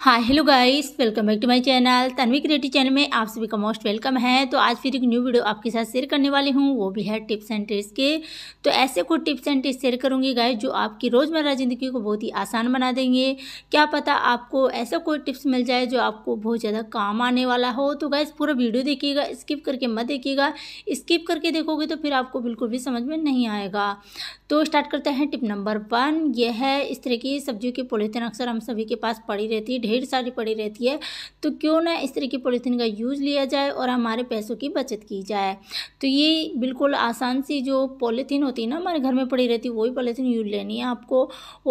हाँ hello guys welcome back to my channel Tanvi creative channel में आप सभी का मोस्ट वेलकम है तो आज फिर एक न्यू वीडियो आपके साथ शेयर करने वाली हूँ वो भी है टिप्स एंड ट्रिक्स के तो ऐसे कुछ टिप्स एंड ट्रिक्स शेयर करूँगी गाइस जो आपकी रोज़मर्रा ज़िंदगी को बहुत ही आसान बना देंगे क्या पता आपको ऐसा कोई टिप्स मिल जाए जो आपको बहुत ज़्यादा काम आने वाला हो तो गाइस पूरा वीडियो देखिएगा स्किप करके मत देखिएगा स्किप करके देखोगे तो फिर आपको बिल्कुल भी समझ में नहीं आएगा तो स्टार्ट करते हैं टिप नंबर वन यह है इस तरह की सब्जियों की पोलिथिन अक्सर हम सभी के पास पड़ी रहती है ढेर सारी पड़ी रहती है तो क्यों ना इस तरह की पॉलीथीन का यूज़ लिया जाए और हमारे पैसों की बचत की जाए तो ये बिल्कुल आसान सी जो पॉलीथीन होती है ना हमारे घर में पड़ी रहती है वही पॉलीथीन यूज लेनी है आपको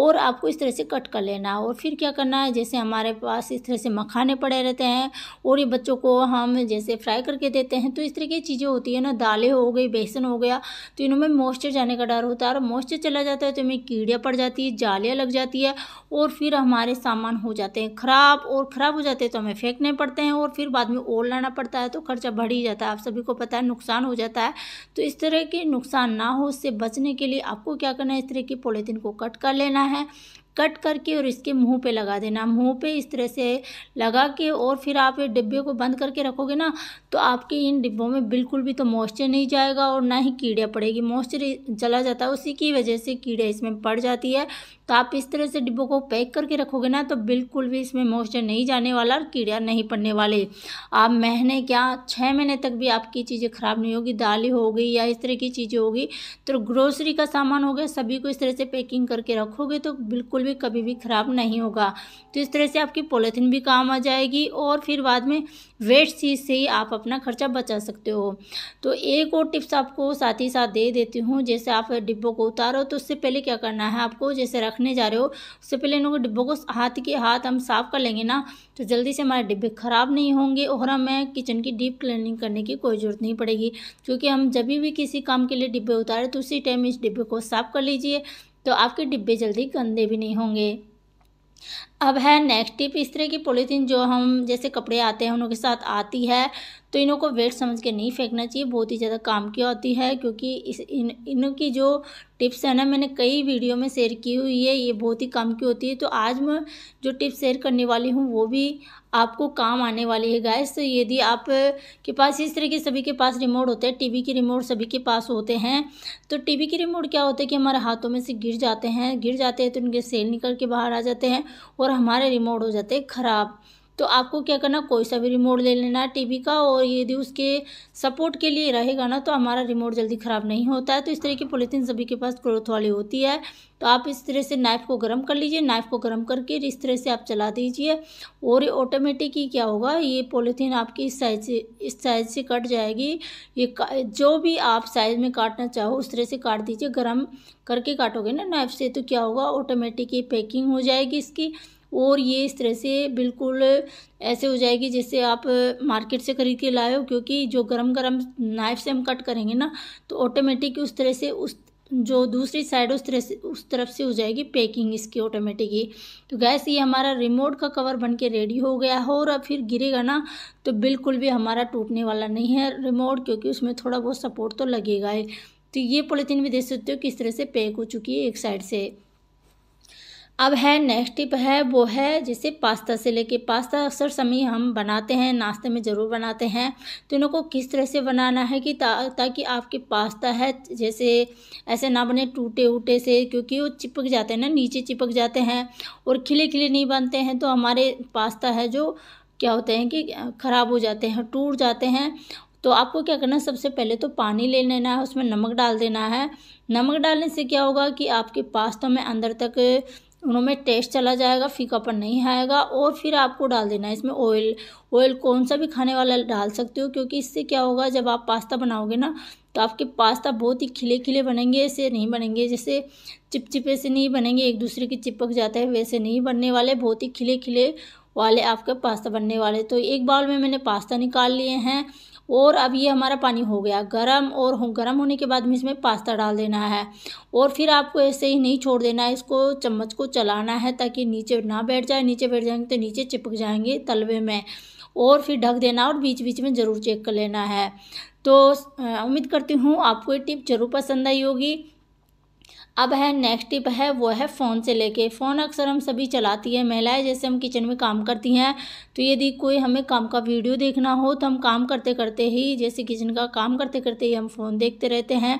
और आपको इस तरह से कट कर लेना है और फिर क्या करना है जैसे हमारे पास इस तरह से मखाने पड़े रहते हैं और ये बच्चों को हम जैसे फ्राई करके देते हैं तो इस तरह की चीज़ें होती है ना दालें हो गई बेसन हो गया तो इनमें मॉइस्चर जाने का डर होता है और मॉइस्चर चला जाता है तो इनमें कीड़ियाँ पड़ जाती है जालियाँ लग जाती है और फिर हमारे सामान हो जाते हैं ख़राब और ख़राब हो जाते हैं तो हमें फेंकने पड़ते हैं और फिर बाद में और लाना पड़ता है तो खर्चा बढ़ ही जाता है आप सभी को पता है नुकसान हो जाता है तो इस तरह के नुकसान ना हो उससे बचने के लिए आपको क्या करना है इस तरह की पॉलीथीन को कट कर लेना है कट करके और इसके मुंह पे लगा देना मुंह पे इस तरह से लगा के और फिर आप ये डिब्बे को बंद करके रखोगे ना तो आपके इन डिब्बों में बिल्कुल भी तो मॉइस्चर नहीं जाएगा और ना ही कीड़े पड़ेगी मॉइस्चर चला जाता है उसी की वजह से कीड़े इसमें पड़ जाती है तो आप इस तरह से डिब्बों को पैक करके रखोगे ना तो बिल्कुल भी इसमें मॉइस्चर नहीं जाने वाला और कीड़ा नहीं पड़ने वाले आप महीने क्या छः महीने तक भी आपकी चीज़ें ख़राब नहीं होगी दाली हो गई या इस तरह की चीज़ें होगी तो ग्रोसरी का सामान हो गया सभी को इस तरह से पैकिंग करके रखोगे तो बिल्कुल भी कभी भी ख़राब नहीं होगा तो इस तरह से आपकी पॉलीथीन भी काम आ जाएगी और फिर बाद में वेट चीज़ से ही आप अपना खर्चा बचा सकते हो तो एक और टिप्स आपको साथ ही साथ दे देती हूँ जैसे आप डिब्बों को उतारो तो उससे पहले क्या करना है आपको जैसे रखने जा रहे हो उससे पहले इन डिब्बों को हाथ के हाथ हम साफ़ कर लेंगे ना तो जल्दी से हमारे डिब्बे ख़राब नहीं होंगे और हमें किचन की डीप क्लीनिंग करने की कोई ज़रूरत नहीं पड़ेगी क्योंकि हम जब भी किसी काम के लिए डिब्बे उतारे तो उसी टाइम इस डिब्बे को साफ़ कर लीजिए तो आपके डिब्बे जल्दी गंदे भी नहीं होंगे अब है नेक्स्ट टिप इस तरह की पॉलीथीन जो हम जैसे कपड़े आते हैं उनके साथ आती है तो इन्हों को वेट समझ के नहीं फेंकना चाहिए बहुत ही ज़्यादा काम की होती है क्योंकि इस इन इनकी की जो टिप्स है ना मैंने कई वीडियो में शेयर की हुई है ये बहुत ही काम की होती है तो आज मैं जो टिप्स शेयर करने वाली हूँ वो भी आपको काम आने वाली है गैस तो यदि आप के पास इस तरह के सभी के पास रिमोट होते हैं वी के रिमोट सभी के पास होते हैं तो वी के रिमोट क्या होते हैं कि हमारे हाथों में से गिर जाते हैं गिर जाते हैं तो उनके सेल निकल के बाहर आ जाते हैं और और हमारे रिमोट हो जाते ख़राब तो आपको क्या करना कोई सा भी रिमोट ले लेना टीवी का और यदि उसके सपोर्ट के लिए रहेगा ना तो हमारा रिमोट जल्दी ख़राब नहीं होता है तो इस तरह की पोलीथीन सभी के पास क्लोथ वाली होती है तो आप इस तरह से नाइफ़ को गर्म कर लीजिए नाइफ़ को गर्म करके इस तरह से आप चला दीजिए और ये ऑटोमेटिक ही क्या होगा ये पॉलीथीन आपकी इस साइज से इस साइज से कट जाएगी ये जो भी आप साइज़ में काटना चाहो उस तरह से काट दीजिए गर्म करके काटोगे ना नाइफ़ से तो क्या होगा ऑटोमेटिक ये पैकिंग हो जाएगी इसकी और ये इस तरह से बिल्कुल ऐसे हो जाएगी जैसे आप मार्केट से ख़रीद के लाए हो क्योंकि जो गरम गरम नाइफ से हम कट करेंगे ना तो ऑटोमेटिक उस तरह से उस जो दूसरी साइड उस तरह से उस तरफ से हो जाएगी पैकिंग इसकी ऑटोमेटिक ही तो गैस ये हमारा रिमोट का कवर बन के रेडी हो गया हो और अब फिर गिरेगा ना तो बिल्कुल भी हमारा टूटने वाला नहीं है रिमोट क्योंकि उसमें थोड़ा बहुत सपोर्ट तो लगेगा ही तो ये पॉलीथीन भी देख सकते हो किस तरह से पैक हो चुकी है एक साइड से अब है नेक्स्ट टिप है वो है जैसे पास्ता से लेके पास्ता अक्सर समय हम बनाते हैं नाश्ते में ज़रूर बनाते हैं तो इनको किस तरह से बनाना है कि ता, ताकि आपके पास्ता है जैसे ऐसे ना बने टूटे उटे से क्योंकि वो चिपक जाते हैं ना नीचे चिपक जाते हैं और खिले खिले नहीं बनते हैं तो हमारे पास्ता है जो क्या होते हैं कि ख़राब हो जाते हैं टूट जाते हैं तो आपको क्या करना सबसे पहले तो पानी ले लेना है उसमें नमक डाल देना है नमक डालने से क्या होगा कि आपके पास्ता में अंदर तक उनमें टेस्ट चला जाएगा फीकापन नहीं आएगा और फिर आपको डाल देना है इसमें ऑयल ऑयल कौन सा भी खाने वाला डाल सकते हो क्योंकि इससे क्या होगा जब आप पास्ता बनाओगे ना तो आपके पास्ता बहुत ही खिले खिले बनेंगे ऐसे नहीं बनेंगे जैसे चिपचिपे से नहीं बनेंगे एक दूसरे की चिपक जाता है वैसे नहीं बनने वाले बहुत ही खिले खिले वाले आपके पास्ता बनने वाले तो एक बाउल में मैंने पास्ता निकाल लिए हैं और अब ये हमारा पानी हो गया गरम और हो गरम होने के बाद में इसमें पास्ता डाल देना है और फिर आपको ऐसे ही नहीं छोड़ देना है इसको चम्मच को चलाना है ताकि नीचे ना बैठ जाए नीचे बैठ जाएंगे तो नीचे चिपक जाएंगे तलवे में और फिर ढक देना और बीच बीच में ज़रूर चेक कर लेना है तो उम्मीद करती हूँ आपको ये टिप ज़रूर पसंद आई होगी अब है नेक्स्ट टिप है वो है फ़ोन से लेके फ़ोन अक्सर हम सभी चलाती है महिलाएं जैसे हम किचन में काम करती हैं तो यदि कोई हमें काम का वीडियो देखना हो तो हम काम करते करते ही जैसे किचन का काम करते करते ही हम फ़ोन देखते रहते हैं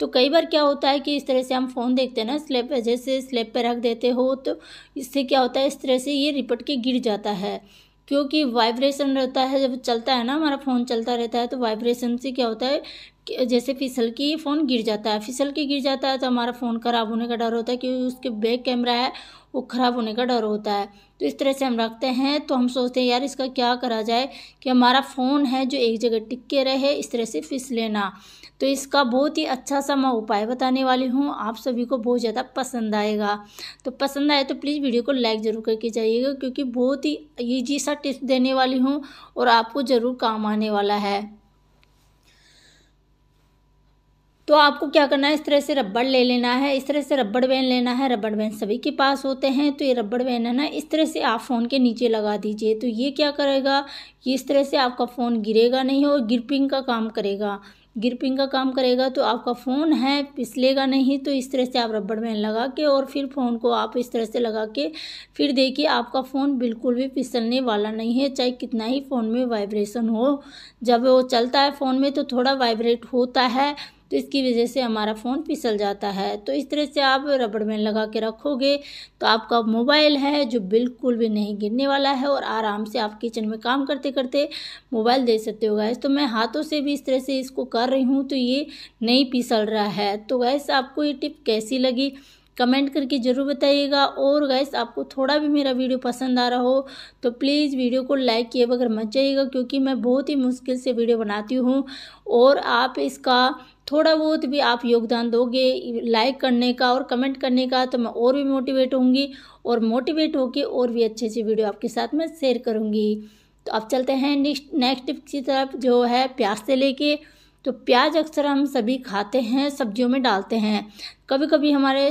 तो कई बार क्या होता है कि इस तरह से हम फ़ोन देखते हैं ना स्लेब जैसे स्लेब पर रख देते हो तो इससे क्या होता है इस तरह से ये रिपट के गिर जाता है क्योंकि वाइब्रेशन रहता है जब चलता है ना हमारा फ़ोन चलता रहता है तो वाइब्रेशन से क्या होता है जैसे फिसल के फ़ोन गिर जाता है फिसल के गिर जाता है तो हमारा फ़ोन ख़राब होने का डर होता है क्योंकि उसके बैक कैमरा है वो ख़राब होने का डर होता है तो इस तरह से हम रखते हैं तो हम सोचते हैं यार इसका क्या करा जाए कि हमारा फ़ोन है जो एक जगह टिक के रहे इस तरह से फिसले ना तो इसका बहुत ही अच्छा सा मैं उपाय बताने वाली हूँ आप सभी को बहुत ज़्यादा पसंद आएगा तो पसंद आए तो प्लीज़ वीडियो को लाइक ज़रूर करके जाइएगा क्योंकि बहुत ही ईजी सा टिप्स देने वाली हूँ और आपको ज़रूर काम आने वाला है तो आपको क्या करना है इस तरह से रबड़ ले लेना है इस तरह से रबड़ बैन लेना है रबड़ बैन सभी के पास होते हैं तो ये रबड़ बैन है ना इस तरह से आप फ़ोन के नीचे लगा दीजिए तो ये क्या करेगा ये इस तरह से आपका फ़ोन गिरेगा नहीं और गिरपिंग का काम करेगा गिरपिंग का काम करेगा तो आपका फ़ोन है पिसलेगा नहीं तो इस तरह से आप रबड़ बैन लगा के और फिर फ़ोन को आप इस तरह से लगा के फिर देखिए आपका फ़ोन बिल्कुल भी फिसलने वाला नहीं है चाहे कितना ही फ़ोन में वाइब्रेशन हो जब वो चलता है फ़ोन में तो थोड़ा वाइब्रेट होता है तो इसकी वजह से हमारा फ़ोन फिसल जाता है तो इस तरह से आप रबड़ बैंड लगा के रखोगे तो आपका मोबाइल है जो बिल्कुल भी नहीं गिरने वाला है और आराम से आप किचन में काम करते करते मोबाइल दे सकते हो गैस तो मैं हाथों से भी इस तरह से इसको कर रही हूँ तो ये नहीं पिसल रहा है तो गैस आपको ये टिप कैसी लगी कमेंट करके ज़रूर बताइएगा और गैस आपको थोड़ा भी मेरा वीडियो पसंद आ रहा हो तो प्लीज़ वीडियो को लाइक किए बगैर मत जाइएगा क्योंकि मैं बहुत ही मुश्किल से वीडियो बनाती हूँ और आप इसका थोड़ा बहुत भी आप योगदान दोगे लाइक करने का और कमेंट करने का तो मैं और भी मोटिवेट होंगी और मोटिवेट होकर और भी अच्छी अच्छी वीडियो आपके साथ में शेयर करूँगी तो अब चलते हैं नेक्स्ट नेक्स्ट टिप की तरफ जो है प्यास से लेके तो प्याज अक्सर हम सभी खाते हैं सब्जियों में डालते हैं कभी कभी हमारे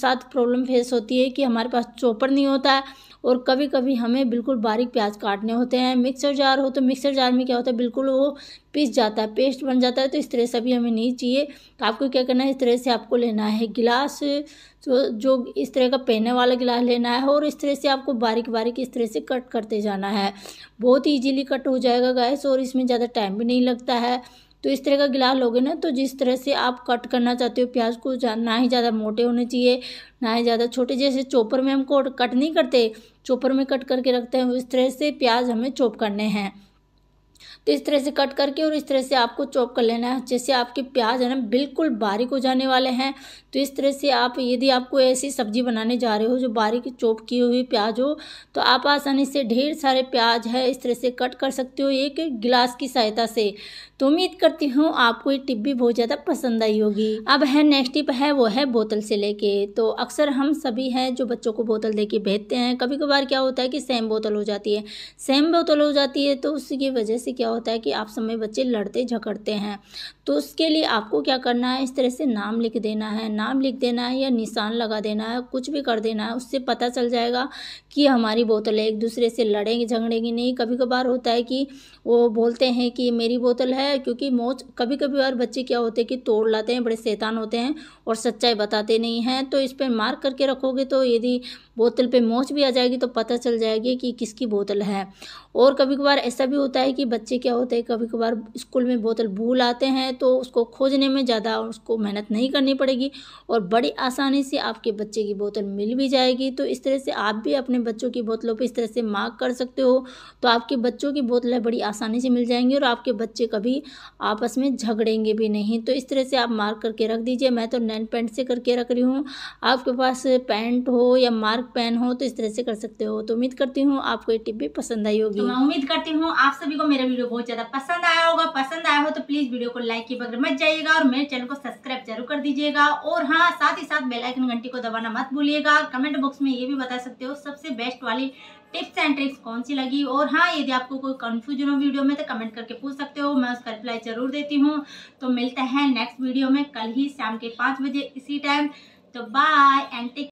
साथ प्रॉब्लम फेस होती है कि हमारे पास चोपड़ नहीं होता है और कभी कभी हमें बिल्कुल बारीक प्याज काटने होते हैं मिक्सर जार हो तो मिक्सर जार में क्या होता है बिल्कुल वो पीस जाता है पेस्ट बन जाता है तो इस तरह से भी हमें नहीं चाहिए तो आपको क्या करना है इस तरह से आपको लेना है गिलास जो जो इस तरह का पहने वाला गिलास लेना है और इस तरह से आपको बारीक बारीक इस तरह से कट करते जाना है बहुत ईजिली कट हो जाएगा गैस और इसमें ज़्यादा टाइम भी नहीं लगता है तो इस तरह का गिलास लोगे ना तो जिस तरह से आप कट करना चाहते हो प्याज को ना ही ज़्यादा मोटे होने चाहिए ना ही ज़्यादा छोटे जैसे चोपर में हम कट नहीं करते चोपर में कट करके रखते हैं उस तरह से प्याज हमें चॉप करने हैं तो इस तरह से कट करके और इस तरह से आपको चॉप कर लेना है जैसे आपके प्याज है ना बिल्कुल बारीक हो जाने वाले हैं तो इस तरह से आप यदि आपको ऐसी सब्जी बनाने जा रहे हो जो बारीक चॉप की हुई प्याज हो तो आप आसानी से ढेर सारे प्याज है इस तरह से कट कर सकते हो एक गिलास की सहायता से तो उम्मीद करती हूँ आपको ये टिप भी बहुत ज़्यादा पसंद आई होगी अब है नेक्स्ट टिप है वो है बोतल से लेके तो अक्सर हम सभी हैं जो बच्चों को बोतल दे के भेजते हैं कभी कभार क्या होता है कि सेम बोतल हो जाती है सेम बोतल हो जाती है तो उसकी वजह से क्या होता है कि आप समय बच्चे लड़ते झगड़ते हैं तो उसके लिए आपको क्या करना है इस तरह से नाम लिख देना है नाम लिख देना है या निशान लगा देना है कुछ भी कर देना है उससे पता चल जाएगा कि हमारी बोतल एक दूसरे से लड़ेंगे झगड़ेंगे नहीं कभी कभार होता है कि वो बोलते हैं कि मेरी बोतल है क्योंकि मोच कभी कभी बार बच्चे क्या होते हैं कि तोड़ लाते हैं बड़े शैतान होते हैं और सच्चाई बताते नहीं हैं तो इस पर मार्क करके रखोगे तो यदि बोतल पे मोच भी आ जाएगी तो पता चल जाएगी कि किसकी बोतल है और कभी कभार ऐसा भी होता है कि बच्चे क्या होता है कभी कभार स्कूल में बोतल भूल आते हैं तो उसको खोजने में ज़्यादा उसको मेहनत नहीं करनी पड़ेगी और बड़ी आसानी से आपके बच्चे की बोतल मिल भी जाएगी तो इस तरह से आप भी अपने बच्चों की बोतलों पर इस तरह से मार्क कर सकते हो तो आपके बच्चों की बोतलें बड़ी आसानी से मिल जाएंगी और आपके बच्चे कभी आपस में झगड़ेंगे भी नहीं तो इस तरह से आप मार्क करके रख दीजिए मैं तो नैन पेंट से करके रख रही हूँ आपके पास पेंट हो या मार्क पेन हो तो इस तरह से कर सकते हो तो उम्मीद करती हूँ आपको ये टिप भी पसंद आई होगी तो मैं उम्मीद करती हूँ आप सभी को मेरा वीडियो बहुत ज़्यादा पसंद आया होगा पसंद आया हो तो प्लीज़ वीडियो को लाइक के बगैर मत जाइएगा और मेरे चैनल को सब्सक्राइब जरूर कर दीजिएगा और हाँ साथ ही साथ बेलाइकन घंटी को दबाना मत भूलिएगा कमेंट बॉक्स में ये भी बता सकते हो सबसे बेस्ट वाली टिप्स एंड ट्रिक्स कौन सी लगी और हाँ यदि आपको कोई कंफ्यूजन हो वीडियो में तो कमेंट करके पूछ सकते हो मैं उसका रिप्लाई जरूर देती हूँ तो मिलते हैं नेक्स्ट वीडियो में कल ही शाम के पाँच बजे इसी टाइम तो बाय एंड टेक